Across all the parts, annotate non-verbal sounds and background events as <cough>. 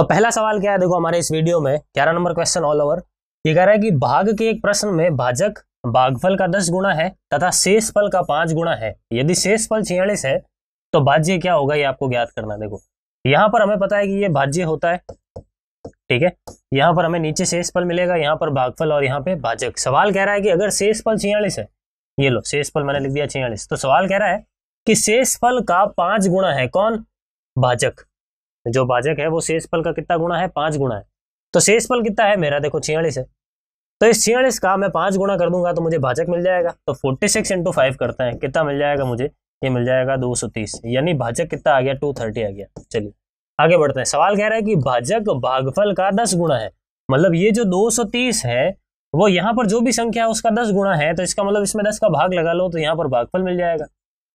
तो पहला सवाल क्या है देखो हमारे इस वीडियो में ग्यारह नंबर क्वेश्चन ऑल ओवर ये कह रहा है कि भाग के एक प्रश्न में भाजक भागफल का दस गुणा है तथा शेष फल का पांच गुणा है यदि शेष फल छियालीस है तो भाज्य क्या होगा ये आपको ज्ञात करना देखो यहाँ पर हमें पता है कि ये भाज्य होता है ठीक है यहां पर हमें नीचे शेष फल मिलेगा यहाँ पर भागफल और यहाँ पे भाजक सवाल कह रहा है कि अगर शेष फल छियालीस है ये लो शेष फल मैंने लिख दिया छियालीस तो सवाल कह रहा है कि शेष फल का पांच गुणा है कौन भाजक जो भाजक है वो शेष फल का कितना गुणा है पांच गुणा है तो शेष फल कितना है मेरा देखो छियालीस है तो इस छियालीस का मैं पांच गुणा कर दूंगा तो मुझे भाजक मिल जाएगा तो फोर्टी सिक्स इंटू फाइव करते हैं कितना मिल जाएगा मुझे ये मिल जाएगा दो सौ तीस यानी भाजक कितना आ गया टू थर्टी आ गया चलिए आगे बढ़ते हैं सवाल कह रहा है कि भाजक भागफल का दस गुणा है मतलब ये जो दो सौ तीस है वो यहाँ पर जो भी संख्या है उसका दस गुणा है तो इसका मतलब इसमें दस का भाग लगा लो तो यहाँ पर भागफल मिल जाएगा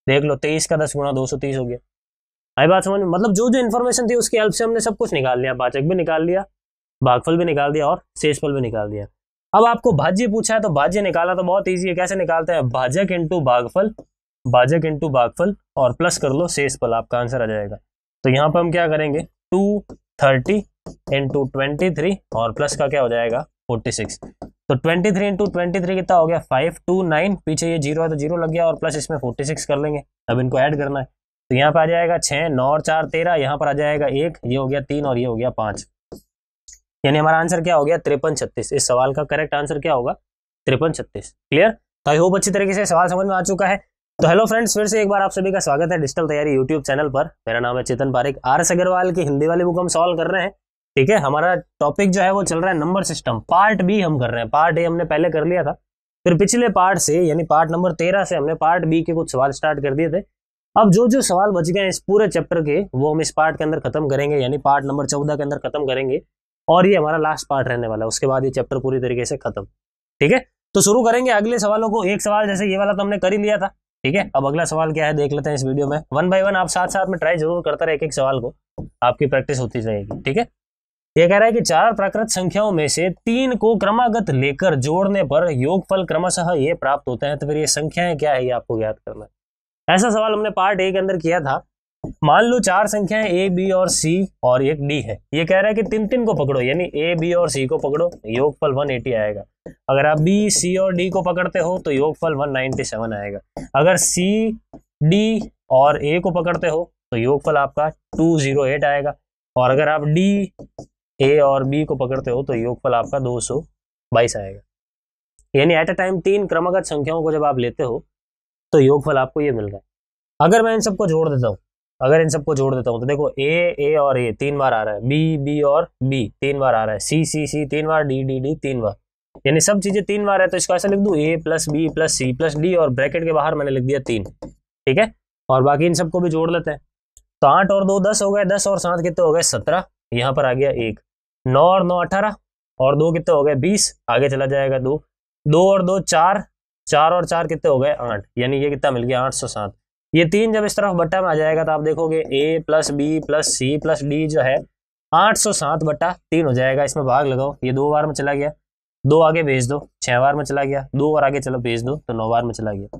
देख लो तेईस का दस गुणा दो सौ तीस हो गया आई बात समझ में मतलब जो जो इन्फॉर्मेशन थी उसकी हेल्प से हमने सब कुछ निकाल लिया बाचक भी निकाल लिया भागफल भी निकाल दिया और शेषफल भी निकाल दिया अब आपको भाज्य पूछा है तो भाज्य निकाला तो बहुत ईजी है कैसे निकालते हैं भाजक इंटू भागफल भाजक इंटू भागफल और प्लस कर लो शेषफल आपका आंसर आ जाएगा तो यहाँ पर हम क्या करेंगे two thirty into twenty three और प्लस का क्या हो जाएगा फोर्टी सिक्स तो twenty three into twenty three कितना हो गया फाइव टू नाइन पीछे ये जीरो है तो जीरो लग गया और प्लस इसमें फोर्टी सिक्स कर लेंगे अब इनको ऐड करना है तो यहाँ पर आ जाएगा छः नौ और चार तेरह यहाँ पर आ जाएगा एक ये हो गया तीन और ये हो गया पाँच यानी हमारा आंसर क्या हो गया तिरपन छत्तीस इस सवाल का करेक्ट आंसर क्या होगा तिरपन छत्तीस क्लियर तो आई होप अच्छी तरीके से सवाल समझ में आ चुका है तो हेलो फ्रेंड्स फिर से एक बार आप सभी का स्वागत है डिजिटल तैयारी यूट्यूब चैनल पर मेरा नाम है चेतन पारिक आर एस अग्रवाल की हिंदी वाली बुक हम सॉल्व कर रहे हैं ठीक है हमारा टॉपिक जो है वो चल रहा है नंबर सिस्टम पार्ट बी हम कर रहे हैं पार्ट ए हमने पहले कर लिया था फिर पिछले पार्ट से यानी पार्ट नंबर तेरह से हमने पार्ट बी के कुछ सवाल स्टार्ट कर दिए थे अब जो जो सवाल बच गए हैं इस पूरे चैप्टर के वो हम इस पार्ट के अंदर खत्म करेंगे यानी पार्ट नंबर चौदह के अंदर खत्म करेंगे और ये हमारा लास्ट पार्ट रहने वाला है उसके बाद ये चैप्टर पूरी तरीके से खत्म ठीक है तो शुरू करेंगे अगले सवालों को एक सवाल जैसे ये वाला तो हमने कर ही लिया था ठीक है अब अगला सवाल क्या है देख लेते हैं इस वीडियो में वन बाय वन आप साथ साथ में ट्राई जरूर करता रहे एक एक सवाल को आपकी प्रैक्टिस होती रहेगी ठीक है ये कह रहा है कि चार प्राकृत संख्याओं में से तीन को क्रमागत लेकर जोड़ने पर योगफल क्रमशः ये प्राप्त होता है तो फिर ये संख्याएं क्या है ये आपको याद करना है ऐसा सवाल हमने पार्ट ए के अंदर किया था मान लो चार संख्याएं ए बी और सी और एक डी है ये कह रहा है कि तीन तीन को पकड़ो यानी ए बी और सी को पकड़ो योगफल 180 आएगा अगर आप बी सी और डी को पकड़ते हो तो योगफल 197 आएगा अगर सी डी और ए को पकड़ते हो तो योगफल आपका 208 आएगा और अगर आप डी ए और बी को पकड़ते हो तो योगफल आपका दो आएगा यानी एट ए टाइम तीन क्रमागत संख्याओं को जब आप लेते हो तो योगफल आपको ये मिल रहा है अगर मैं इन सबको जोड़ देता हूँ अगर इन सबको जोड़ देता हूँ तो देखो ए ए और ए तीन बार आ रहा है बी बी और बी तीन बार आ रहा है सी सी सी तीन बार डी डी डी तीन बार यानी सब चीजें तीन बार है तो इसको ऐसा लिख दू A plus B plus C plus D और ब्रैकेट के बाहर मैंने लिख दिया तीन ठीक है और बाकी इन सबको भी जोड़ लेते हैं तो आठ और दो दस हो गए दस और सात कितने हो गए सत्रह यहाँ पर आ गया एक नौ और नौ अठारह और दो कितने हो गए बीस आगे चला जाएगा दो दो और दो चार चार और चार कितने हो गए आठ यानी ये कितना मिल गया आठ सौ सात ये तीन जब इस तरफ बट्टा में आ जाएगा तो आप देखोगे A plus B plus C plus D जो है आठ सौ सात बट्टा तीन हो जाएगा इसमें भाग लगाओ ये दो बार में चला गया दो आगे भेज दो छह बार में चला गया दो और आगे चलो भेज दो तो नौ बार में चला गया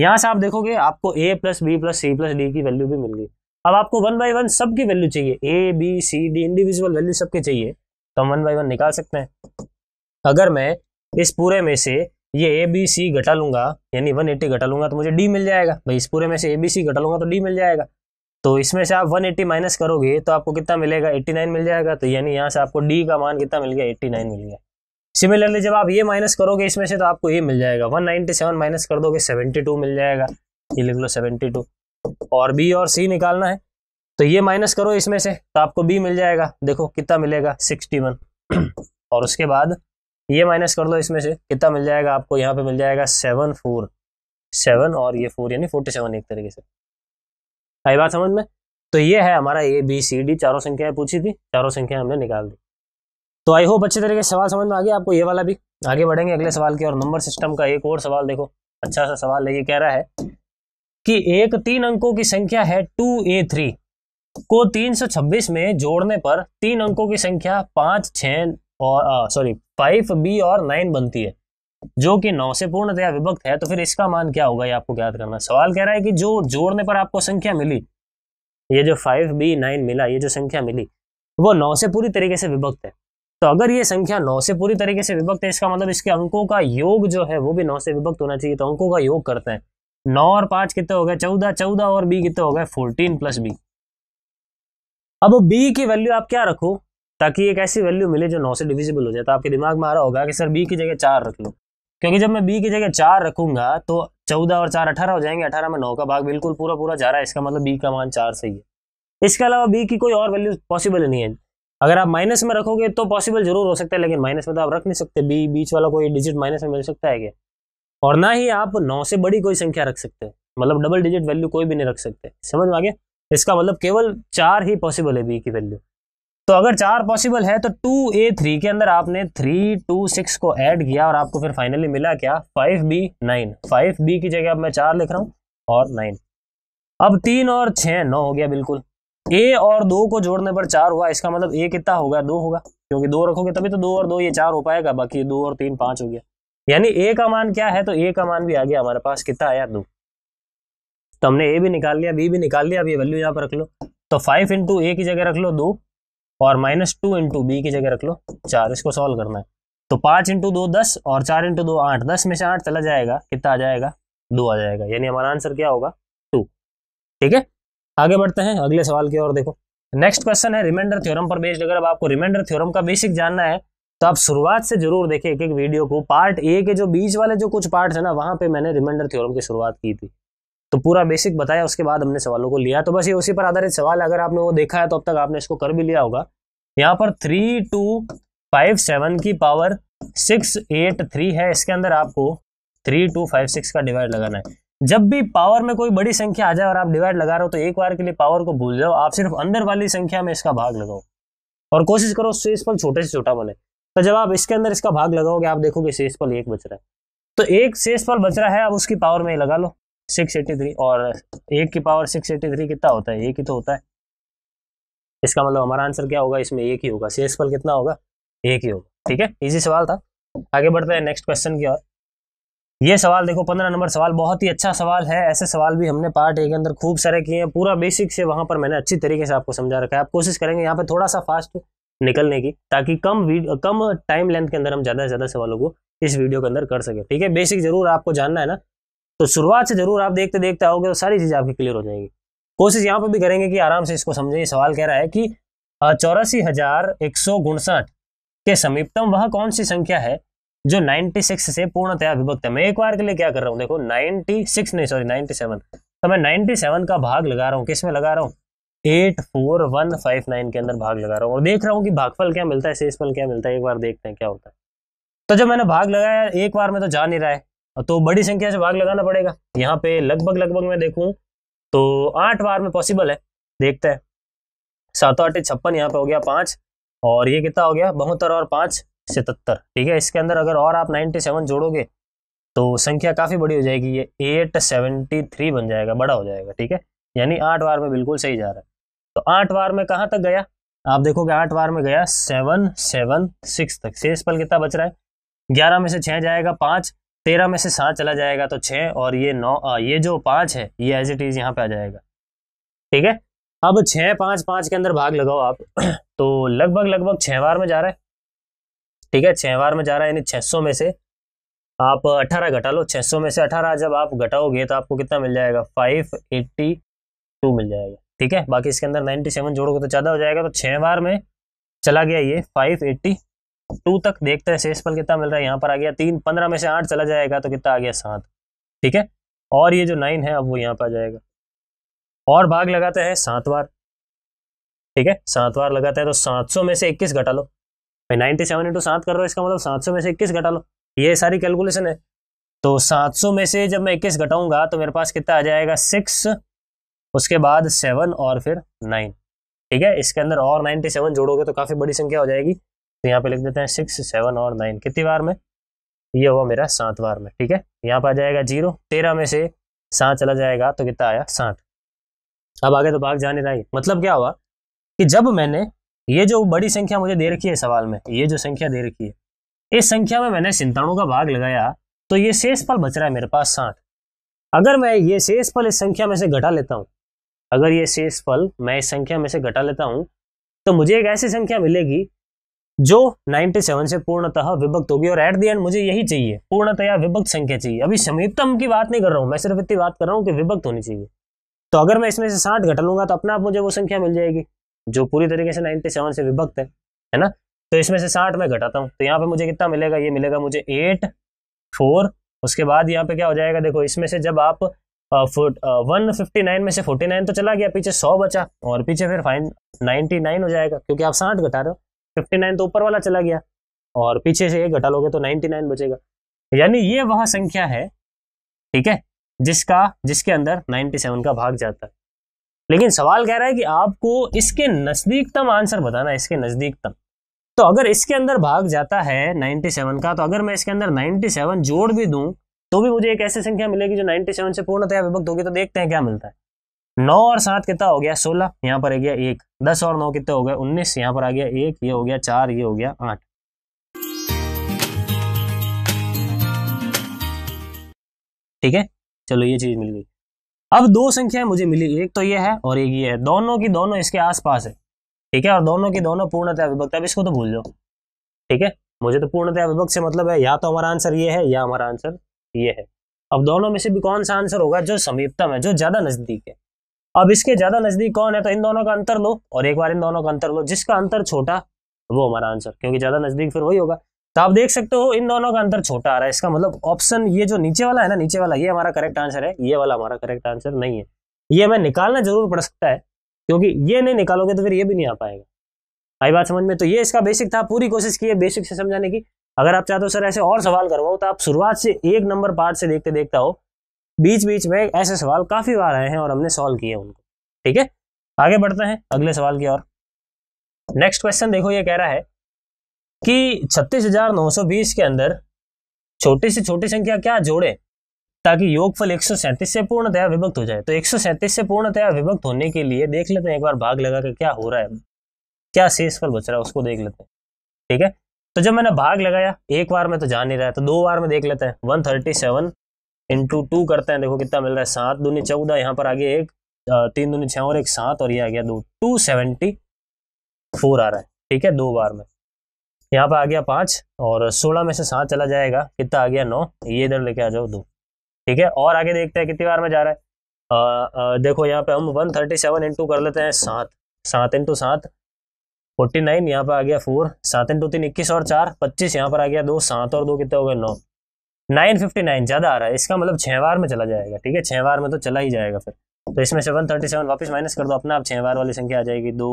यहाँ से आप देखोगे आपको A plus B plus C plus D की वैल्यू भी मिल गई अब आपको वन बाई वन सबकी वैल्यू चाहिए A B C D individual value सबके चाहिए तो हम वन बाई वन निकाल सकते हैं अगर मैं इस पूरे में से ये ए बी सी घटा लूंगा यानी वन एट्टी घटा लूंगा तो मुझे डी मिल जाएगा भाई इस पूरे में से ए बी सी घटा लूंगा तो डी मिल जाएगा तो इसमें से आप वन एट्टी माइनस करोगे तो आपको कितना मिलेगा एट्टी नाइन मिल जाएगा तो यानी यहाँ से आपको डी का मान कितना मिल गया एट्टी नाइन मिल गया सिमिलरली जब आप ये माइनस करोगे इसमें से तो आपको ये मिल जाएगा वन नाइनटी सेवन माइनस कर दोगे सेवेंटी टू मिल जाएगा ये लिख लो सेवेंटी टू और बी और सी निकालना है तो ये माइनस करो इसमें से तो आपको बी मिल जाएगा देखो कितना मिलेगा सिक्सटी वन और उसके बाद ये माइनस कर लो इसमें से कितना मिल जाएगा आपको यहाँ पे मिल जाएगा सेवन फोर सेवन और ये फोर यानी फोर्टी सेवन एक तरीके से आई बात समझ में तो ये है हमारा ए बी सी डी चारों संख्याएं पूछी थी चारों संख्याएं हमने निकाल दी तो आई होप अच्छे तरीके से सवाल समझ में आ गया आपको ये वाला भी आगे बढ़ेंगे अगले सवाल के और नंबर सिस्टम का एक और सवाल देखो अच्छा सा सवाल है ये कह रहा है कि एक तीन अंकों की संख्या है टू ए थ्री को 326 में जोड़ने पर तीन अंकों की संख्या पाँच छः और सॉरी फाइव बी और नाइन बनती है जो कि नौ से पूर्णतया विभक्त है तो फिर इसका मान क्या होगा ये आपको याद करना सवाल कह रहा है कि जो जोड़ने पर आपको संख्या मिली ये जो फाइव बी नाइन मिला ये जो संख्या मिली वो नौ से पूरी तरीके से विभक्त है तो अगर ये संख्या नौ से पूरी तरीके से विभक्त है इसका मतलब इसके अंकों का योग जो है वो भी नौ से विभक्त होना चाहिए तो अंकों का योग करते हैं नौ और पांच कितने हो गए चौदह चौदह और बी कितने हो गए फोर्टीन प्लस बी अब बी की वैल्यू आप क्या रखो ताकि एक ऐसी वैल्यू मिले जो नौ से डिविजिबल हो जाए तो आपके दिमाग में आ रहा होगा कि सर बी की जगह चार रख लो क्योंकि जब मैं बी की जगह चार रखूंगा तो चौदह और चार अठारह हो जाएंगे अठारह में नौ का भाग बिल्कुल पूरा पूरा जा रहा है इसका मतलब बी का मान चार सही है इसके अलावा बी की कोई और वैल्यू पॉसिबल नहीं है अगर आप माइनस में रखोगे तो पॉसिबल जरूर हो सकता है लेकिन माइनस में तो आप रख नहीं सकते बी बीच वाला कोई डिजिट माइनस में मिल सकता है क्या और ना ही आप नौ से बड़ी कोई संख्या रख सकते मतलब डबल डिजिट वैल्यू कोई भी नहीं रख सकते समझ में आ गया इसका मतलब केवल चार ही पॉसिबल है बी की वैल्यू तो अगर चार पॉसिबल है तो टू ए थ्री के अंदर आपने थ्री टू सिक्स को ऐड किया और आपको फिर फाइनली मिला क्या five B nine five B की जगह अब मैं चार लिख रहा हूँ और नाइन अब तीन और छः नौ हो गया बिल्कुल ए और दो को जोड़ने पर चार हुआ इसका मतलब ए कितना होगा दो होगा क्योंकि दो रखोगे तभी तो दो और दो ये चार हो पाएगा बाकी दो और तीन पाँच हो गया यानी ए का मान क्या है तो ए का मान भी आ गया हमारे पास कितना आया दो तो हमने ए भी निकाल लिया बी भी निकाल लिया अब ये वैल्यू यहाँ पर रख लो तो फाइव इंटू ए की जगह रख लो दो और माइनस टू इंटू बी की जगह रख लो चार इसको सॉल्व करना है तो पाँच इंटू दो दस और चार इंटू दो आठ दस में से आठ चला जाएगा कितना आ जाएगा दो आ जाएगा यानी हमारा आंसर क्या होगा टू ठीक है आगे बढ़ते हैं अगले सवाल की ओर देखो नेक्स्ट क्वेश्चन है रिमाइंडर थ्योरम पर बेस्ड अगर अब आपको रिमाइंडर थ्योरम का बेसिक जानना है तो आप शुरुआत से जरूर देखें एक एक वीडियो को पार्ट ए के जो बीच वाले जो कुछ पार्ट है ना वहां पे मैंने रिमाइंडर थ्योरम की शुरुआत की थी तो पूरा बेसिक बताया उसके बाद हमने सवालों को लिया तो बस ये उसी पर आधारित सवाल अगर आपने वो देखा है तो अब तक आपने इसको कर भी लिया होगा यहाँ पर थ्री टू फाइव सेवन की पावर सिक्स एट थ्री है इसके अंदर आपको थ्री टू फाइव सिक्स का डिवाइड लगाना है जब भी पावर में कोई बड़ी संख्या आ जाए और आप डिवाइड लगा रहे हो तो एक बार के लिए पावर को भूल जाओ आप सिर्फ अंदर वाली संख्या में इसका भाग लगाओ और कोशिश करो शेषफल छोटे से छोटा बने तो जब आप इसके अंदर इसका भाग लगाओगे आप देखोगे शेषफल एक बच रहा है तो एक शेषफल बच रहा है आप उसकी पावर में लगा लो सिक्स एटी थ्री और एक की पावर सिक्स एटी थ्री कितना होता है एक ही तो होता है इसका मतलब हमारा आंसर क्या होगा इसमें एक ही होगा शेषफल कितना होगा एक ही होगा ठीक है इजी सवाल था आगे बढ़ते हैं नेक्स्ट क्वेश्चन की ओर ये सवाल देखो पंद्रह नंबर सवाल बहुत ही अच्छा सवाल है ऐसे सवाल भी हमने पार्ट ए के अंदर खूब सारे किए हैं पूरा बेसिक से वहां पर मैंने अच्छी तरीके से आपको समझा रखा है आप कोशिश करेंगे यहाँ पे थोड़ा सा फास्ट निकलने की ताकि कम कम टाइम लेंथ के अंदर हम ज़्यादा से ज़्यादा सवालों को इस वीडियो के अंदर कर सके ठीक है बेसिक जरूर आपको जानना है ना तो शुरुआत से जरूर आप देखते देखते आओगे तो सारी चीज़ें आपकी क्लियर हो जाएगी कोशिश यहाँ पर भी करेंगे कि आराम से इसको समझें सवाल कह रहा है कि चौरासी हजार एक सौ गुणसठ के समीपतम वह कौन सी संख्या है जो 96 से पूर्णतया विभक्त है मैं एक बार के लिए क्या कर रहा हूँ देखो 96 नहीं सॉरी 97 तो मैं 97 का भाग लगा रहा हूँ किस में लगा रहा हूँ eight four one five nine के अंदर भाग लगा रहा हूँ और देख रहा हूँ कि भागफल क्या मिलता है शेषफल क्या मिलता है एक बार देखते हैं क्या होता है तो जब मैंने भाग लगाया एक बार में तो जा नहीं रहा है तो बड़ी संख्या से भाग लगाना पड़ेगा यहाँ पे लगभग लगभग मैं देखूँ तो आठ बार में पॉसिबल है देखते हैं सात आठ छप्पन यहाँ पे हो गया पाँच और ये कितना हो गया बहत्तर और पाँच सतहत्तर ठीक है इसके अंदर अगर और आप नाइन्टी सेवन जोड़ोगे तो संख्या काफ़ी बड़ी हो जाएगी ये एट सेवेंटी थ्री बन जाएगा बड़ा हो जाएगा ठीक है यानी आठ बार में बिल्कुल सही जा रहा है तो आठ बार में कहाँ तक गया आप देखोगे आठ बार में गया सेवन सेवन सिक्स तक पल कितना बच रहा है ग्यारह में से छः जाएगा पाँच तेरह में से सात चला जाएगा तो छः और ये नौ आ, ये जो पाँच है ये एज इट इज़ यहाँ पे आ जाएगा ठीक है अब छः पाँच पाँच के अंदर भाग लगाओ आप <clears throat> तो लगभग लगभग छः बार में जा रहा है ठीक है छः बार में जा रहा है यानी छः सौ में से आप अठारह घटा लो छः सौ में से अठारह जब आप घटाओगे तो आपको कितना मिल जाएगा फाइव एट्टी टू मिल जाएगा ठीक है बाकी इसके अंदर नाइन्टी सेवन जोड़ोगे तो ज़्यादा हो जाएगा तो छः बार में चला गया ये फाइव एट्टी टू तक देखते हैं शेषफल कितना मिल रहा है यहाँ पर आ गया तीन पंद्रह में से आठ चला जाएगा तो कितना आ गया सात ठीक है और ये जो नाइन है अब वो यहाँ पर आ जाएगा और भाग लगाते हैं सात बार ठीक है सात बार लगाते हैं तो सात सौ में से इक्कीस घटा लो भाई नाइनटी सेवन इंटू सात कर रहा इसका मतलब सात सौ में से इक्कीस घटा लो ये सारी कैलकुलेशन है तो सात सौ में से जब मैं इक्कीस घटाऊंगा तो मेरे पास कितना आ जाएगा सिक्स उसके बाद सेवन और फिर नाइन ठीक है इसके अंदर और नाइनटी सेवन जोड़ोगे तो काफ़ी बड़ी संख्या हो जाएगी तो यहाँ पे लिख देते हैं सिक्स सेवन और नाइन कितनी बार में ये हुआ मेरा सात बार में ठीक है यहाँ पर आ जाएगा जीरो तेरह में से सात चला जाएगा तो कितना आया सात अब आगे तो भाग जाने रहा मतलब क्या हुआ कि जब मैंने ये जो बड़ी संख्या मुझे दे रखी है सवाल में ये जो संख्या दे रखी है इस संख्या में मैंने सिंताणु का भाग लगाया तो ये शेष पल बच रहा है मेरे पास साठ अगर मैं ये शेष पल इस संख्या में से घटा लेता हूँ अगर ये शेष पल मैं इस संख्या में से घटा लेता हूँ तो मुझे एक ऐसी संख्या मिलेगी जो 97 से पूर्णतः विभक्त होगी और एट दी एंड मुझे यही चाहिए पूर्णतया विभक्त संख्या चाहिए अभी समीपतम की बात नहीं कर रहा हूं मैं सिर्फ इतनी बात कर रहा हूँ कि विभक्त होनी चाहिए तो अगर मैं इसमें से साठ घटा लूंगा तो अपना आप मुझे वो संख्या मिल जाएगी जो पूरी तरीके से नाइनटी सेवन से विभक्त है है ना तो इसमें से साठ मैं घटाता हूँ तो यहाँ पे मुझे कितना मिलेगा ये मिलेगा मुझे एट फोर उसके बाद यहाँ पे क्या हो जाएगा देखो इसमें से जब आप वन फिफ्टी नाइन में से फोर्टी नाइन तो चला गया पीछे सौ बचा और पीछे फिर फाइन नाइन्टी नाइन हो जाएगा क्योंकि आप साठ घटा रहे हो फिफ्टी नाइन तो ऊपर वाला चला गया और पीछे से एक घटा लोगे तो नाइनटी नाइन बचेगा यानी ये वह संख्या है ठीक है जिसका जिसके अंदर नाइन्टी सेवन का भाग जाता है लेकिन सवाल कह रहा है कि आपको इसके नज़दीकतम आंसर बताना इसके नज़दीकतम तो अगर इसके अंदर भाग जाता है 97 का तो अगर मैं इसके अंदर 97 जोड़ भी दूं तो भी मुझे एक ऐसी संख्या मिलेगी जो 97 से पूर्णतया विभक्त होगी तो देखते हैं क्या मिलता है नौ और सात कितना हो गया सोलह यहाँ पर आ गया एक दस और नौ कितना हो गया उन्नीस यहाँ पर आ गया एक ये हो गया चार ये हो गया आठ ठीक है चलो ये चीज मिल गई अब दो संख्याएं मुझे मिली एक तो ये है और एक ये है दोनों की दोनों इसके आसपास है ठीक है और दोनों की दोनों पूर्णतया विभक्त अब इसको तो भूल जाओ ठीक है मुझे तो पूर्णतया विभक्त से मतलब है या तो हमारा आंसर ये है या हमारा आंसर ये है अब दोनों में से भी कौन सा आंसर होगा जो समीपतम है जो ज्यादा नजदीक है अब इसके ज्यादा नजदीक कौन है तो इन दोनों का अंतर लो और एक बार इन दोनों का अंतर लो जिसका अंतर छोटा वो हमारा आंसर क्योंकि ज्यादा नजदीक फिर वही होगा तो आप देख सकते हो इन दोनों का अंतर छोटा आ रहा है इसका मतलब ऑप्शन ये जो नीचे वाला है ना नीचे वाला ये हमारा करेक्ट आंसर है ये वाला हमारा करेक्ट आंसर नहीं है ये हमें निकालना जरूर पड़ सकता है क्योंकि ये नहीं निकालोगे तो फिर ये भी नहीं आ पाएगा आई बात समझ में तो ये इसका बेसिक था पूरी कोशिश की है बेसिक से समझाने की अगर आप चाहते हो तो सर ऐसे और सवाल करवाओ तो आप शुरुआत से एक नंबर पार्ट से देखते देखता हो बीच बीच में ऐसे सवाल काफी बार आए हैं और हमने सॉल्व किए उनको ठीक है आगे बढ़ते हैं अगले सवाल की ओर नेक्स्ट क्वेश्चन देखो ये कह रहा है कि 36,920 के अंदर छोटी से छोटी संख्या क्या जोड़े ताकि योगफल एक से पूर्णतया विभक्त हो जाए तो एक से पूर्णतया विभक्त होने के लिए देख लेते हैं एक बार भाग लगा के क्या हो रहा है क्या शेष फल बच रहा है उसको देख लेते हैं ठीक है तो जब मैंने भाग लगाया एक बार में तो जान नहीं रहा है तो दो बार में देख लेते हैं one thirty seven into two करते हैं देखो कितना मिल रहा है सात दूनी चौदह यहाँ पर आगे एक तीन दूनी छः और एक सात और ये आ गया दो टू सेवेंटी फोर आ रहा है ठीक है दो बार में यहाँ पर आ गया पाँच और सोलह में से सात चला जाएगा कितना आ गया नौ ये इधर लेके आ जाओ दो ठीक है और आगे देखते हैं कितनी बार में जा रहा है आ, आ, देखो यहाँ पे हम वन थर्टी सेवन इंटू कर लेते हैं सात सात इंटू सात फोर्टी नाइन यहाँ पर आ गया फोर सात इंटू तीन इक्कीस और चार पच्चीस यहाँ पर आ गया दो सात और दो कितने हो गए नौ नाइन फिफ्टी नाइन ज़्यादा आ रहा है इसका मतलब छः बार में चला जाएगा ठीक है छः बार में तो चला ही जाएगा फिर तो इसमें से थर्टी सेवन वापस माइनस कर दो अपना आप छः बार वाली संख्या आ जाएगी दो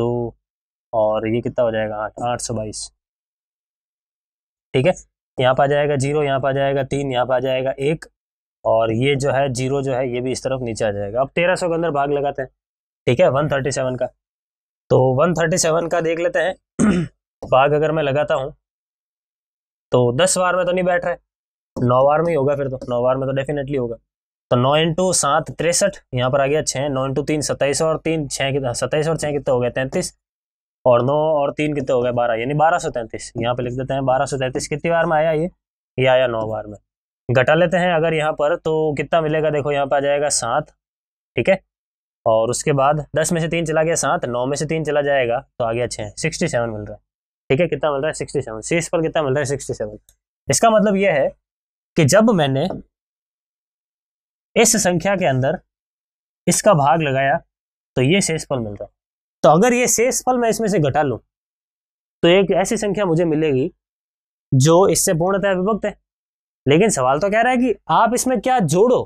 दो और ये कितना हो जाएगा आठ आठ सौ बाईस ठीक है यहाँ पर आ जाएगा जीरो यहाँ पर आ जाएगा तीन यहाँ पर आ जाएगा एक और ये जो है जीरो जो है ये भी इस तरफ नीचे आ जाएगा अब तेरह सौ के अंदर भाग लगाते हैं ठीक है वन थर्टी सेवन का तो वन थर्टी सेवन का देख लेते हैं <clears throat> भाग अगर मैं लगाता हूँ तो दस बार में तो नहीं बैठ रहे नौ बार में ही होगा फिर तो नौ बार में तो डेफिनेटली होगा तो नौ इंटू सात तिरसठ यहाँ पर आ गया छः नौ इंटू तीन सत्ताईस और तीन छः कितना हाँ, सत्ताईस और छः कितना हो गया तैंतीस और नौ और तीन कितने हो गए बारह यानी बारह सौ तैंतीस यहाँ पर लिख देते हैं बारह सौ तैंतीस कितनी बार में आया ये ये आया नौ बार में घटा लेते हैं अगर यहाँ पर तो कितना मिलेगा देखो यहाँ पर आ जाएगा सात ठीक है और उसके बाद दस में से तीन चला गया सात नौ में से तीन चला जाएगा तो आ गया छः सिक्सटी सेवन मिल रहा है ठीक है कितना मिल रहा है सिक्सटी सेवन शीर्ष पर कितना मिल रहा है सिक्सटी सेवन इसका मतलब यह है कि जब मैंने इस संख्या के अंदर इसका भाग लगाया तो ये शेषफल मिल रहा है तो अगर ये शेषफल मैं इसमें से घटा लू तो एक ऐसी संख्या मुझे मिलेगी जो इससे पूर्णतः विभक्त है लेकिन सवाल तो कह रहा है कि आप इसमें क्या जोड़ो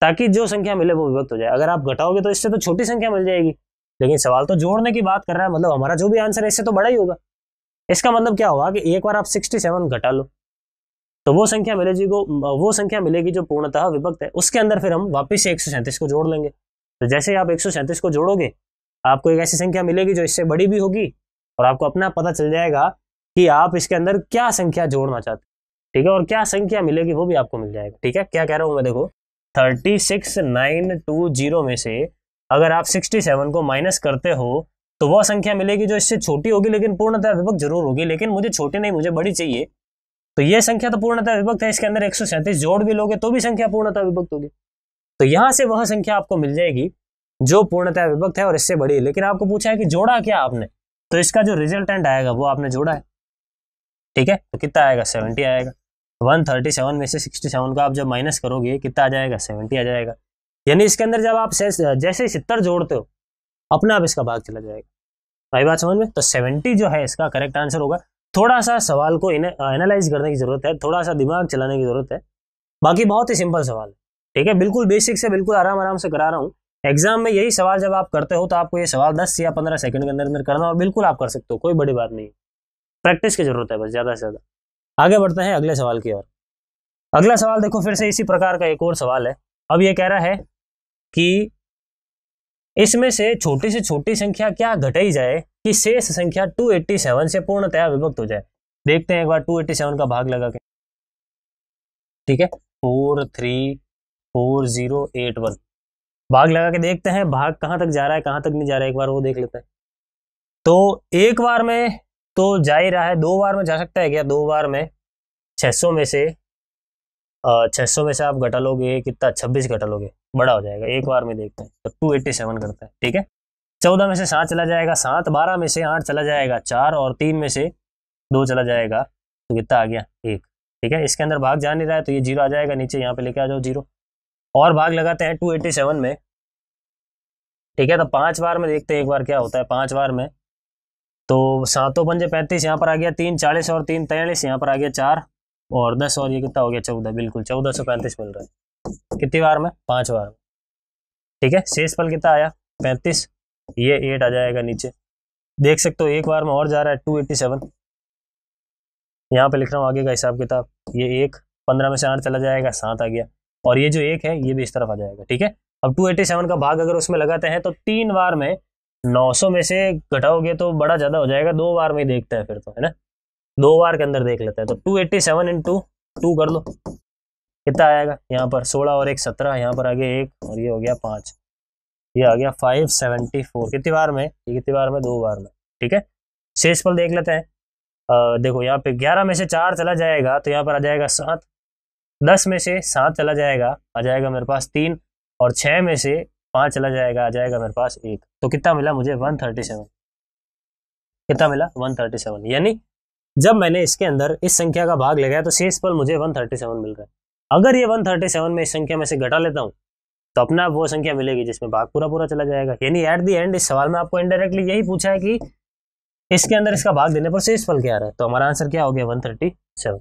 ताकि जो संख्या मिले वो विभक्त हो जाए अगर आप घटाओगे तो इससे तो छोटी संख्या मिल जाएगी लेकिन सवाल तो जोड़ने की बात कर रहा है मतलब हमारा जो भी आंसर है इससे तो बड़ा ही होगा इसका मतलब क्या होगा कि एक बार आप 67 घटा लो तो वो संख्या मिलेगी को वो संख्या मिलेगी जो पूर्णतः विभक्त है उसके अंदर फिर हम वापिस से एक को जोड़ लेंगे तो जैसे ही आप एक को जोड़ोगे आपको एक ऐसी संख्या मिलेगी जो इससे बड़ी भी होगी और आपको अपना पता चल जाएगा कि आप इसके अंदर क्या संख्या जोड़ना चाहते हैं ठीक है और क्या संख्या मिलेगी वो भी आपको मिल जाएगा ठीक है क्या कह रहा हूँ मैं देखो thirty six nine two zero में से अगर आप सिक्सटी सेवन को माइनस करते हो तो वह संख्या मिलेगी जो इससे छोटी होगी लेकिन पूर्णतः विभक्त जरूर होगी लेकिन मुझे छोटी नहीं मुझे बड़ी चाहिए तो यह संख्या तो पूर्णतः विभक्त है इसके अंदर एक जोड़ भी लोगे तो भी संख्या पूर्णतः विभक्त होगी तो यहां से वह संख्या आपको मिल जाएगी जो पूर्णतः विभक्त है और इससे बड़ी है लेकिन आपको पूछा है कि जोड़ा क्या आपने तो इसका जो रिजल्टेंट आएगा वो आपने जोड़ा है ठीक है तो कितना आएगा सेवेंटी आएगा वन थर्टी सेवन में से सिक्सटी सेवन को आप जब माइनस करोगे कितना आ जाएगा सेवेंटी आ जाएगा यानी इसके अंदर जब आप जैसे सितर जोड़ते हो अपने आप इसका भाग चला जाएगा भाई तो बात समझ में तो सेवेंटी जो है इसका करेक्ट आंसर होगा थोड़ा सा सवाल को एनालाइज करने की ज़रूरत है थोड़ा सा दिमाग चलाने की ज़रूरत है बाकी बहुत ही सिंपल सवाल है ठीक है बिल्कुल बेसिक से बिल्कुल आराम आराम से करा रहा हूँ एग्जाम में यही सवाल जब आप करते हो तो आपको ये सवाल 10 या 15 सेकंड के अंदर अंदर करना और बिल्कुल आप कर सकते हो कोई बड़ी बात नहीं प्रैक्टिस की जरूरत है बस ज़्यादा से ज़्यादा आगे बढ़ते हैं अगले सवाल की ओर अगला सवाल देखो फिर से इसी प्रकार का एक और सवाल है अब ये कह रहा है कि इसमें से छोटी से छोटी संख्या क्या घटाई जाए कि शेष संख्या 287 से पूर्णतया विभक्त हो जाए देखते हैं एक बार 287 का भाग लगा के ठीक है four three four zero eight one भाग लगा के देखते हैं भाग कहां तक जा रहा है कहां तक नहीं जा रहा है एक बार वो देख लेते हैं तो एक बार में तो जा ही रहा है दो बार में जा सकता है क्या दो बार में सौ में से छह सौ में से आप घटा लोगे कितना छब्बीस घटा लोगे बड़ा हो जाएगा एक बार में देखते हैं तो टू एट्टी सेवन करता है ठीक है चौदह में से सात चला जाएगा सात बारह में से आठ चला जाएगा चार और तीन में से दो चला जाएगा तो कितना आ गया एक ठीक है इसके अंदर भाग जा नहीं रहा है तो ये जीरो आ जाएगा नीचे यहाँ पे लेके आ जाओ जीरो और भाग लगाते हैं टू एट्टी सेवन में ठीक है तो पांच बार में देखते हैं एक बार क्या होता है पांच बार में तो सातों पंजे पैंतीस यहाँ पर आ गया तीन चालीस और तीन तैयलीस यहाँ पर आ गया चार और दस और ये कितना हो गया चौदह बिल्कुल चौदह सौ पैंतीस मिल रहा है कितनी बार में पांच बार में ठीक है शेष फल कितना आया पैंतीस ये एट आ जाएगा नीचे देख सकते हो एक बार में और जा रहा है टू एट्टी सेवन यहाँ पे लिख रहा हूँ आगे का हिसाब किताब ये एक पंद्रह में से आठ चला जाएगा सात आ गया और ये जो एक है ये भी इस तरफ आ जाएगा ठीक है अब टू एट्टी सेवन का भाग अगर उसमें लगाते हैं तो तीन बार में नौ सौ में से घटाओगे तो बड़ा ज़्यादा हो जाएगा दो बार में ही देखते हैं फिर तो है ना दो बार के अंदर देख लेते हैं तो two eighty seven into two कर लो कितना आएगा यहाँ पर सोलह और एक सत्रह यहाँ पर आगे एक और ये हो गया पाँच ये आ गया फाइव सेवेंटी फोर कितनी बार में कितनी बार में दो बार में ठीक है शेष पल देख लेते हैं आ, देखो यहाँ पे ग्यारह में से चार चला जाएगा तो यहाँ पर आ जाएगा सात दस में से सात चला जाएगा आ जाएगा मेरे पास तीन और छः में से पाँच चला जाएगा आ जाएगा मेरे पास एक तो कितना मिला मुझे वन थर्टी सेवन कितना मिला वन थर्टी सेवन यानी जब मैंने इसके अंदर इस संख्या का भाग लगाया तो शेष पल मुझे वन थर्टी सेवन मिल रहा है अगर ये वन थर्टी सेवन में इस संख्या में से घटा लेता हूँ तो अपना वो संख्या मिलेगी जिसमें भाग पूरा पूरा चला जाएगा यानी एट दी एंड इस सवाल में आपको इनडायरेक्टली यही पूछा है कि इसके अंदर इसका भाग देने पर शेष फल क्या रहा है तो हमारा आंसर क्या हो गया वन थर्टी सेवन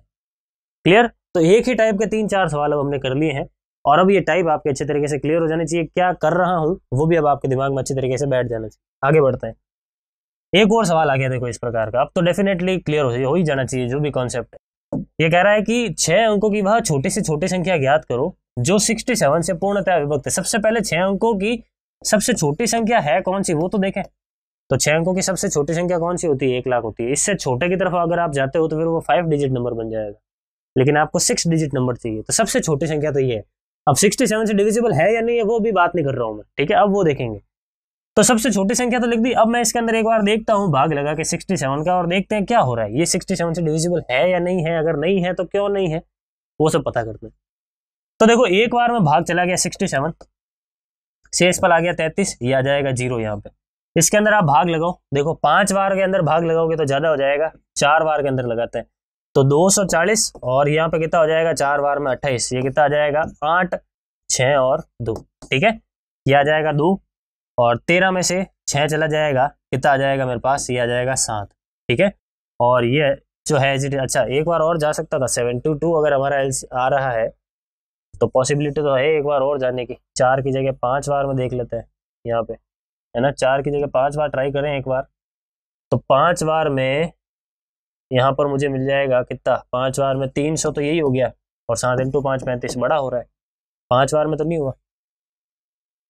क्लियर तो एक ही टाइप के तीन चार सवाल अब हमने कर लिए हैं और अब ये टाइप आपके अच्छे तरीके से क्लियर हो जाने चाहिए क्या कर रहा हूँ वो भी अब आपके दिमाग में अच्छे तरीके से बैठ जाना चाहिए आगे बढ़ते हैं एक और सवाल आ गया देखो इस प्रकार का अब तो डेफिनेटली क्लियर हो, हो ही जाना चाहिए जो भी कॉन्सेप्ट है ये कह रहा है कि छह अंकों की वह छोटे से छोटे संख्या ज्ञात करो जो 67 से पूर्णतः विभक्त है सबसे पहले छह अंकों की सबसे छोटी संख्या है कौन सी वो तो देखें तो छह अंकों की सबसे छोटी संख्या कौन सी होती है एक लाख होती है इससे छोटे की तरफ अगर आप जाते हो तो फिर वो फाइव डिजिट नंबर बन जाएगा लेकिन आपको सिक्स डिजिट नंबर चाहिए तो सबसे छोटी संख्या तो ये है अब सिक्सटी सेवन से डिविजिबल है या नहीं है वो भी बात नहीं कर रहा हूँ मैं ठीक है अब वो देखेंगे तो सबसे छोटी संख्या तो लिख दी अब मैं इसके अंदर एक बार देखता हूँ भाग लगा के 67 का और देखते हैं क्या हो रहा है ये 67 से डिविजिबल है या नहीं है अगर नहीं है तो क्यों नहीं है वो सब पता करते हैं तो देखो एक बार में भाग चला गया सिक्सटी सेवन शेष पर आ गया तैतीस ये आ जाएगा जीरो यहाँ पे इसके अंदर आप भाग लगाओ देखो पांच बार के अंदर भाग लगाओगे तो ज्यादा हो जाएगा चार बार के अंदर लगाते हैं तो चालीस और यहाँ पे कितना हो जाएगा चार बार में अट्ठाईस ये कितना आ जाएगा आठ छ और दो ठीक है ये आ जाएगा दो और तेरह में से छह चला जाएगा कितना आ जाएगा मेरे पास ये आ जाएगा सात ठीक है और ये जो है अच्छा एक बार और जा सकता था सेवन टू टू अगर हमारा आ रहा है तो पॉसिबिलिटी तो है एक बार और जाने की चार की जगह पाँच बार में देख लेते हैं यहाँ पे है ना चार की जगह पाँच बार ट्राई करें एक बार तो पाँच बार में यहाँ पर मुझे मिल जाएगा कितना पाँच बार में तीन सौ तो यही हो गया और सात इंटू पाँच पैंतीस बड़ा हो रहा है पाँच बार में तो नहीं हुआ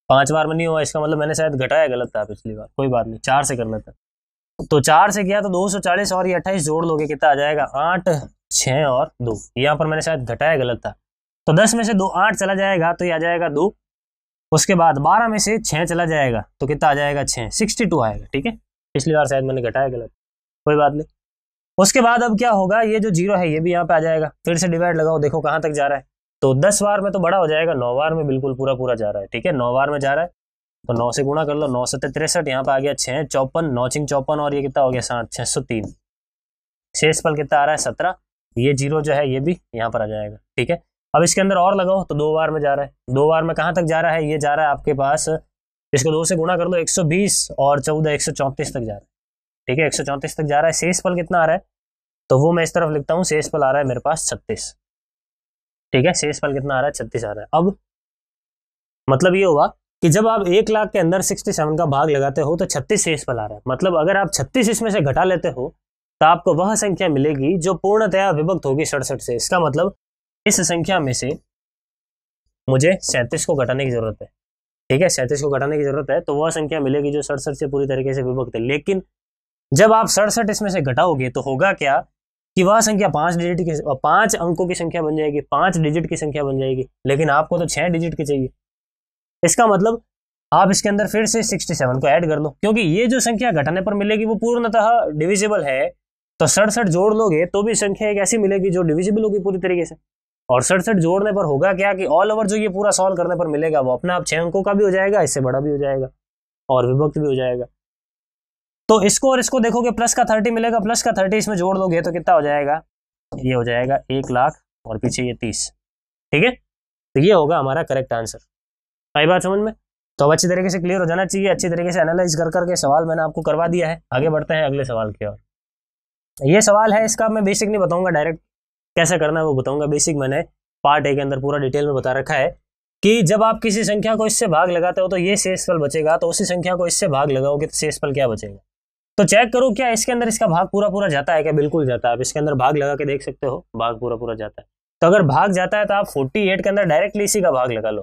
पाँच बार में नहीं हुआ इसका मतलब मैंने शायद घटाया गलत था पिछली बार कोई बात नहीं चार से कर लेते तो चार से किया तो दो सौ चालीस और ये अट्ठाईस जोड़ लोगे कितना आ जाएगा आठ छः और दो यहाँ पर मैंने शायद घटाया गलत था तो दस में से दो आठ चला जाएगा तो ये आ जाएगा दो उसके बाद बारह में से छः चला जाएगा तो कितना आ जाएगा छः सिक्सटी टू आएगा ठीक है पिछली बार शायद मैंने घटाया गलत कोई बात नहीं उसके बाद अब क्या होगा ये जो जीरो है ये भी यहाँ पे आ जाएगा फिर से डिवाइड लगाओ देखो कहाँ तक जा रहा है तो दस बार में तो बड़ा हो जाएगा नौ बार में बिल्कुल पूरा पूरा जा रहा है ठीक है नौ बार में जा रहा है तो नौ से गुणा कर लो नौ सत्तर तिरसठ यहाँ पे आ गया छः चौपन नौ छिंग चौपन और ये कितना हो गया सात छः सौ तीन शेष पल कितना आ रहा है सत्रह ये जीरो जो है ये भी यहाँ पर आ जाएगा ठीक है अब इसके अंदर और लगाओ तो दो बार में जा रहा है दो बार में कहाँ तक जा रहा है ये जा रहा है आपके पास इसको दो से गुणा कर लो 120 और चौदह एक तक जा रहा है ठीक है एक तक जा रहा है शेष पल कितना आ रहा है तो वो मैं इस तरफ लिखता हूँ शेष पल आ रहा है मेरे पास छत्तीस ठीक है शेष पल कितना आ रहा है छत्तीस आ रहा है अब मतलब ये हुआ कि जब आप एक लाख के अंदर सिक्सटी सेवन का भाग लगाते हो तो छत्तीस शेष पल आ रहा है मतलब अगर आप छत्तीस इसमें से घटा लेते हो तो आपको वह संख्या मिलेगी जो पूर्णतया विभक्त होगी सड़सठ से इसका मतलब इस संख्या में से मुझे सैंतीस को घटाने की जरूरत है ठीक है सैंतीस को घटाने की जरूरत है तो वह संख्या मिलेगी जो सड़सठ से पूरी तरीके से विभक्त है लेकिन जब आप सड़सठ इसमें से घटाओगे तो होगा क्या कि वह संख्या पांच डिजिट की पांच अंकों की संख्या बन जाएगी पांच डिजिट की संख्या बन जाएगी लेकिन आपको तो छह डिजिट की चाहिए इसका मतलब आप इसके अंदर फिर से 67 को ऐड कर लो क्योंकि ये जो संख्या घटाने पर मिलेगी वो पूर्णतः डिविजिबल है तो सड़सठ जोड़ लोगे तो भी संख्या एक ऐसी मिलेगी जो डिविजिबल होगी पूरी तरीके से और सड़सठ जोड़ने पर होगा क्या कि ऑल ओवर जो ये पूरा सॉल्व करने पर मिलेगा वो अपना आप छः अंकों का भी हो जाएगा इससे बड़ा भी हो जाएगा और विभक्त भी हो जाएगा तो इसको और इसको देखोगे प्लस का थर्टी मिलेगा प्लस का थर्टी इसमें जोड़ दोगे तो कितना हो जाएगा ये हो जाएगा एक लाख और पीछे ये तीस ठीक है तो ये होगा हमारा करेक्ट आंसर आई बात समझ में तो अब अच्छी तरीके से क्लियर हो जाना चाहिए अच्छी तरीके से एनालाइज कर करके सवाल मैंने आपको करवा दिया है आगे बढ़ते हैं अगले सवाल की ओर ये सवाल है इसका मैं बेसिक नहीं बताऊंगा डायरेक्ट कैसे करना है वो बताऊंगा बेसिक मैंने पार्ट ए के अंदर पूरा डिटेल में बता रखा है कि जब आप किसी संख्या को इससे भाग लगाते हो तो ये शेषफल बचेगा तो उसी संख्या को इससे भाग लगाओगे तो शेषफल क्या बचेगा तो चेक करो क्या इसके अंदर इसका भाग पूरा पूरा जाता है क्या बिल्कुल जाता है आप इसके अंदर भाग लगा के देख सकते हो भाग पूरा पूरा जाता है तो अगर भाग जाता है तो आप 48 के अंदर डायरेक्टली इसी का भाग लगा लो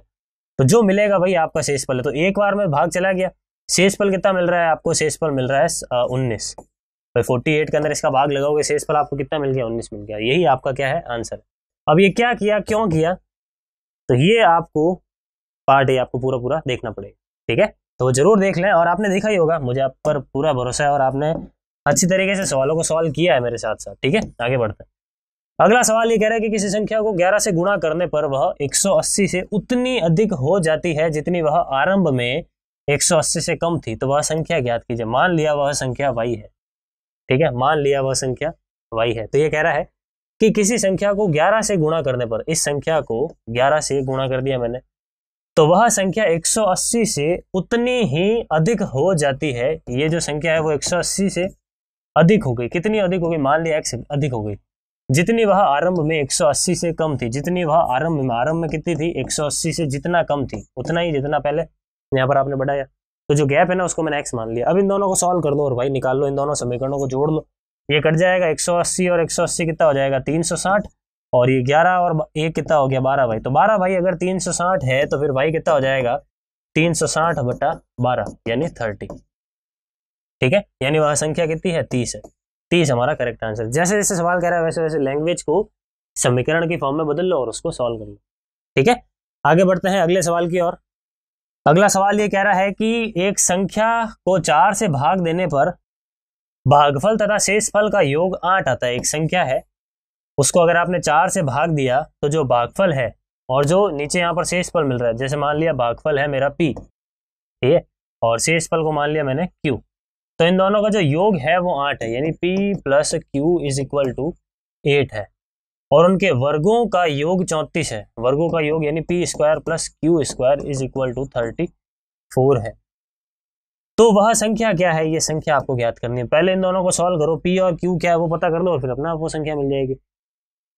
तो जो मिलेगा भाई आपका शेषफल है तो एक बार में भाग चला गया शेषफल कितना मिल रहा है आपको शेषफल मिल रहा है उन्नीस भाई फोर्टी एट के अंदर इसका भाग लगाओगे शेष पर आपको कितना मिल गया उन्नीस मिल गया यही आपका क्या है आंसर अब ये क्या किया क्यों किया तो ये आपको पार्ट है आपको पूरा पूरा देखना पड़ेगा ठीक है तो जरूर देख लें और आपने देखा ही होगा मुझे आप पर पूरा भरोसा है और आपने अच्छी तरीके से सवालों को सॉल्व किया है मेरे साथ साथ ठीक है आगे बढ़ते हैं अगला सवाल ये कह रहा है कि किसी संख्या को 11 से गुणा करने पर वह 180 से उतनी अधिक हो जाती है जितनी वह आरंभ में 180 से कम थी तो वह संख्या ज्ञात कीजिए मान लिया वह संख्या वाई है ठीक है मान लिया वह संख्या वाई है तो ये कह रहा है कि किसी संख्या को 11 से गुणा करने पर इस संख्या को 11 से गुणा कर दिया मैंने तो वह संख्या 180 से उतनी ही अधिक हो जाती है ये जो संख्या है वो 180 से अधिक हो गई कितनी अधिक हो गई मान लिया एक्स अधिक हो गई जितनी वह आरंभ में 180 से कम थी जितनी वह आरंभ में आरंभ में कितनी थी 180 से जितना कम थी उतना ही जितना पहले यहाँ पर आपने बढ़ाया तो जो गैप है ना उसको मैंने एक्स मान लिया अब इन दोनों को सॉल्व कर दो और भाई निकाल लो इन दोनों समीकरणों को जोड़ लो ये कट जाएगा 180 और 180 कितना हो जाएगा 360 और ये 11 और एक कितना हो गया 12 भाई तो 12 भाई अगर 360 है तो फिर भाई कितना हो जाएगा 360 बटा बारह यानी थर्टी ठीक है यानी वह संख्या कितनी है 30 है तीस हमारा करेक्ट आंसर जैसे जैसे सवाल कह रहा है वैसे वैसे लैंग्वेज को समीकरण की फॉर्म में बदल लो और उसको सॉल्व कर लो ठीक है आगे बढ़ते हैं अगले सवाल की ओर अगला सवाल ये कह रहा है कि एक संख्या को चार से भाग देने पर भागफल तथा शेषफल का योग आठ आता है एक संख्या है उसको अगर आपने चार से भाग दिया तो जो भागफल है और जो नीचे यहाँ पर शेषफल मिल रहा है जैसे मान लिया भागफल है मेरा पी ठीक है और शेषफल को मान लिया मैंने क्यू तो इन दोनों का जो योग है वो आठ है यानी P plus Q is equal to eight है और उनके वर्गों का योग चौंतीस है वर्गों का योग यानी P square plus Q square is equal to thirty four है तो वह संख्या क्या है ये संख्या आपको ज्ञात करनी है पहले इन दोनों को सॉल्व करो पी और क्यू क्या है वो पता कर लो और फिर अपना आपको संख्या मिल जाएगी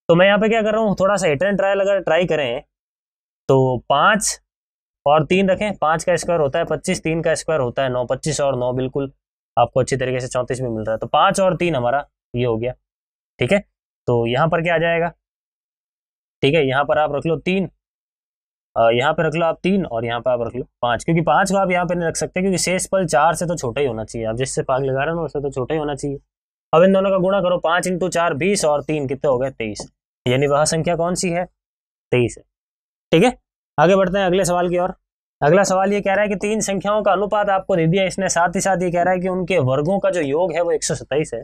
तो मैं यहाँ पे क्या कर रहा हूँ थोड़ा सा हिट एंड ट्रायल अगर ट्राई करें तो पाँच और तीन रखें पाँच का स्क्वायर होता है पच्चीस तीन का स्क्वायर होता है नौ पच्चीस और नौ बिल्कुल आपको अच्छी तरीके से चौंतीस में मिल रहा है तो पाँच और तीन हमारा ये हो गया ठीक है तो यहाँ पर क्या आ जाएगा ठीक है यहाँ पर आप रख लो तीन यहाँ पर रख लो आप तीन और यहाँ पर आप रख लो पाँच क्योंकि पाँच को आप यहाँ पर नहीं रख सकते क्योंकि शेष पल चार से तो छोटा ही होना चाहिए आप जिससे पाग लगा रहे हो उससे तो छोटा ही होना चाहिए अब इन दोनों का गुणा करो पाँच इंटू चार बीस और तीन कितने हो गए तेईस यानी वह संख्या कौन सी है तेईस है ठीक है आगे बढ़ते हैं अगले सवाल की ओर अगला सवाल ये कह रहा है कि तीन संख्याओं का अनुपात आपको दे दिया इसने साथ ही साथ ये कह रहा है कि उनके वर्गों का जो योग है वो एक है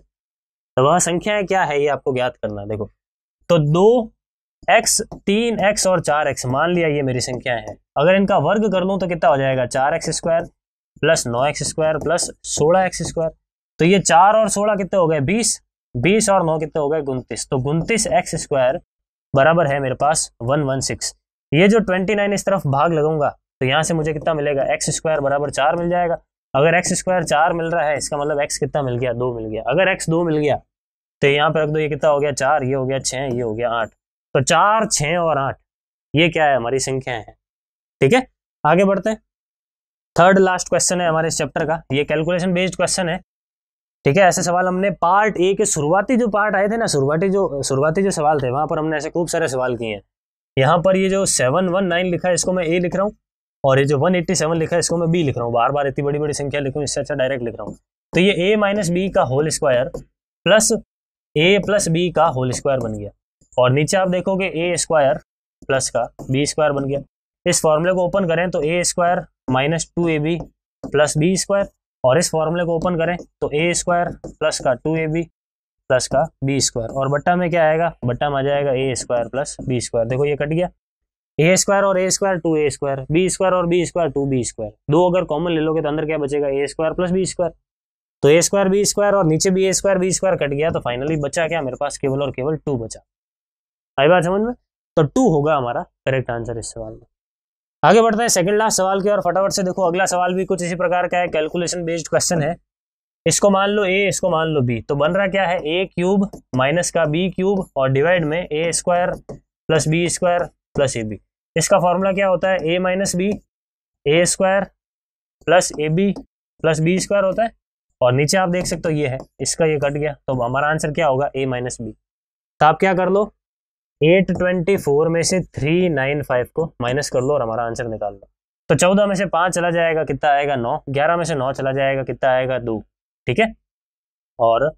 तो वह संख्याएं क्या है ये आपको ज्ञात करना है देखो तो दो एक्स तीन एक्स और चार एक्स मान लिया ये मेरी संख्याएं हैं अगर इनका वर्ग कर लूँ तो कितना हो जाएगा चार एक्स स्क्वायर प्लस नौ एक्स स्क्वायर प्लस सोलह एक्स स्क्वायर तो ये चार और सोलह कितने हो गए बीस बीस और नौ कितने हो गए उनतीस तो उनतीस एक्स स्क्वायर बराबर है मेरे पास वन वन सिक्स ये जो ट्वेंटी नाइन इस तरफ भाग लगाऊंगा तो यहाँ से मुझे कितना मिलेगा एक्स स्क्वायर बराबर चार मिल जाएगा अगर एक्स स्क्वायर चार मिल रहा है इसका मतलब एक्स कितना मिल गया दो मिल गया अगर एक्स दो मिल गया तो यहाँ पर रख दो ये कितना हो गया चार ये हो गया छः ये हो गया आठ तो चार छः और आठ ये क्या है हमारी संख्याएं हैं ठीक है आगे बढ़ते हैं थर्ड लास्ट क्वेश्चन है हमारे इस चैप्टर का ये कैलकुलेशन बेस्ड क्वेश्चन है ठीक है ऐसे सवाल हमने पार्ट ए के शुरुआती जो पार्ट आए थे ना शुरुआती जो शुरुआती जो सवाल थे वहां पर हमने ऐसे खूब सारे सवाल किए हैं यहाँ पर ये जो सेवन वन नाइन लिखा है इसको मैं ए लिख रहा हूँ और ये जो 187 लिखा है इसको मैं बी लिख रहा हूँ बार बार इतनी बड़ी बड़ी संख्या लिखूँ इससे अच्छा डायरेक्ट लिख रहा हूँ तो ये ए माइनस बी का whole square plus A plus B का होल स्क्वायर बन गया और नीचे आप देखोगे ए स्क्वायर प्लस का बी स्क्वायर बन गया इस फॉर्मूले को ओपन करें तो A square minus two A B plus B square और इस फॉर्मूले को ओपन करें तो ए स्क्वायर प्लस का टू ए बी प्लस का बी स्क्वायर और बट्टा में क्या आएगा बट्टा में आ जाएगा A square plus B square देखो ये कट गया ए स्क्वायर और A square two A square B square और B square two B square दो अगर कॉमन ले लोगे तो अंदर क्या बचेगा A square plus B square तो ए स्क्वायर बी स्क्वायर और नीचे भी A square B square cut गया तो फाइनली बचा क्या मेरे पास केवल और केवल टू बचा आई बात समझ में तो टू होगा हमारा करेक्ट आंसर इस सवाल में आगे बढ़ते हैं सेकंड लास्ट सवाल की और फटाफट से देखो अगला सवाल भी कुछ इसी प्रकार का है कैलकुलेशन बेस्ड क्वेश्चन है इसको मान लो ए इसको मान लो बी तो बन रहा क्या है ए क्यूब माइनस का बी क्यूब और डिवाइड में A square plus B square plus A B इसका फॉर्मूला क्या होता है A minus B A square plus A B plus B square होता है और नीचे आप देख सकते हो ये है इसका ये कट गया तो हमारा आंसर क्या होगा ए माइनस बी तो आप क्या कर लो एट ट्वेंटी फोर में से थ्री नाइन फाइव को माइनस कर लो और हमारा आंसर निकाल लो तो चौदह में से पांच चला जाएगा कितना आएगा नौ ग्यारह में से नौ चला जाएगा कितना आएगा दो ठीक है और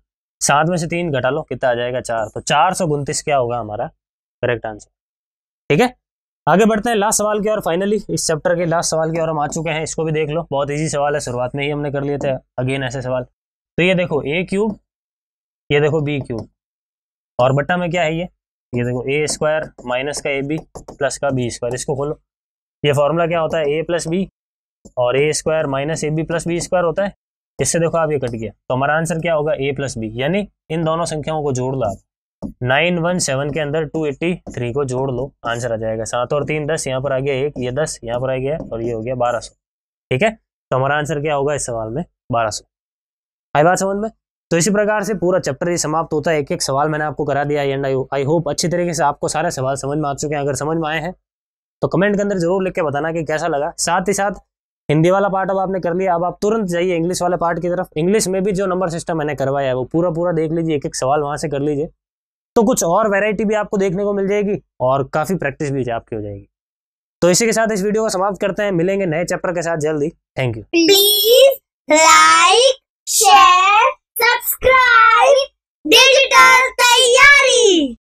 सात में से तीन घटा लो कितना आ जाएगा चार तो चार सौ उनतीस क्या होगा हमारा करेक्ट आंसर ठीक है आगे बढ़ते हैं लास्ट सवाल की और फाइनली इस चैप्टर के लास्ट सवाल की और हम आ चुके हैं इसको भी देख लो बहुत ईजी सवाल है शुरुआत में ही हमने कर लिए थे अगेन ऐसे सवाल तो ये देखो ए क्यूब ये देखो बी क्यूब और बट्टा में क्या है ये ये देखो ए स्क्वायर माइनस का ए बी प्लस का बी स्क्वायर इसको खोलो ये फॉर्मूला क्या होता है ए प्लस बी और A square minus A B plus B square होता है इससे देखो आप ये कट गया तो हमारा आंसर क्या होगा ए प्लस बी यानी इन दोनों संख्याओं को जोड़ लो आप नाइन वन सेवन के अंदर टू एट्टी थ्री को जोड़ लो आंसर आ जाएगा सात और तीन दस यहाँ पर आ गया एक ये दस यहाँ पर आ गया और ये हो गया बारह सौ ठीक है तो हमारा आंसर क्या होगा इस सवाल में बारह सौ आई बात समझ में तो इसी प्रकार से पूरा चैप्टर ये समाप्त होता है एक एक सवाल मैंने आपको करा दिया एंड आई होप अच्छी तरीके से आपको सारे सवाल समझ में आ चुके हैं अगर समझ में आए हैं तो कमेंट के अंदर जरूर लिख के बताना कि कैसा लगा साथ ही साथ हिंदी वाला पार्ट अब आपने कर लिया अब आप तुरंत जाइए इंग्लिश वाले पार्ट की तरफ इंग्लिश में भी जो नंबर सिस्टम मैंने करवाया है वो पूरा पूरा देख लीजिए एक एक सवाल वहाँ से कर लीजिए तो कुछ और वैरायटी भी आपको देखने को मिल जाएगी और काफ़ी प्रैक्टिस भी आपकी हो जाएगी तो इसी के साथ इस वीडियो को समाप्त करते हैं मिलेंगे नए चैप्टर के साथ जल्दी thank you please like share subscribe digital तैयारी